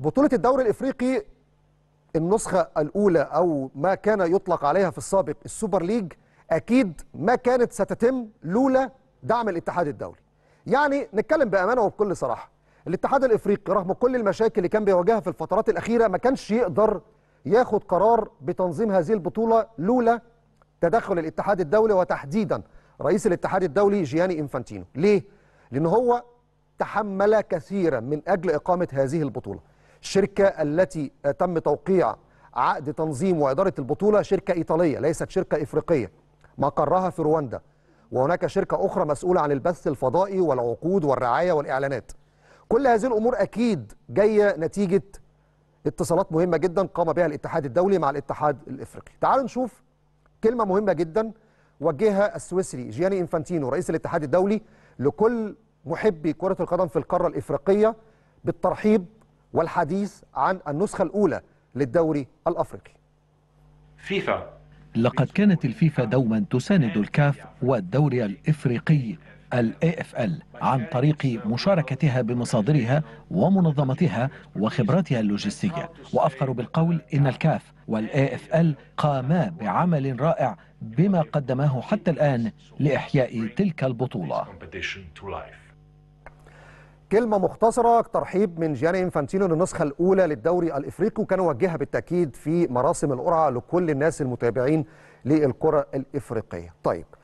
بطولة الدوري الإفريقي النسخة الأولى أو ما كان يطلق عليها في السابق السوبر ليج أكيد ما كانت ستتم لولا دعم الاتحاد الدولي يعني نتكلم بأمانة وبكل صراحة الاتحاد الإفريقي رغم كل المشاكل اللي كان بيواجهها في الفترات الأخيرة ما كانش يقدر ياخد قرار بتنظيم هذه البطولة لولا تدخل الاتحاد الدولي وتحديدا رئيس الاتحاد الدولي جياني إنفانتينو ليه؟ لأن هو تحمل كثيرا من أجل إقامة هذه البطولة الشركة التي تم توقيع عقد تنظيم وإدارة البطولة شركة إيطالية ليست شركة إفريقية مقرها في رواندا وهناك شركة أخرى مسؤولة عن البث الفضائي والعقود والرعاية والإعلانات كل هذه الأمور أكيد جاية نتيجة اتصالات مهمة جدا قام بها الاتحاد الدولي مع الاتحاد الإفريقي تعالوا نشوف كلمة مهمة جدا وجهها السويسري جياني إنفانتينو رئيس الاتحاد الدولي لكل محبي كرة القدم في القارة الإفريقية بالترحيب والحديث عن النسخة الأولى للدوري الأفريقي فيفا لقد كانت الفيفا دوما تساند الكاف والدوري الإفريقي الاي اف ال عن طريق مشاركتها بمصادرها ومنظمتها وخبراتها اللوجستيه وافخر بالقول ان الكاف والاي اف ال قاما بعمل رائع بما قدماه حتى الان لاحياء تلك البطوله كلمة مختصرة ترحيب من جياني انفانتينو للنسخة الأولى للدوري الإفريقي وكان وجهها بالتأكيد في مراسم القرعة لكل الناس المتابعين للكرة الإفريقية. طيب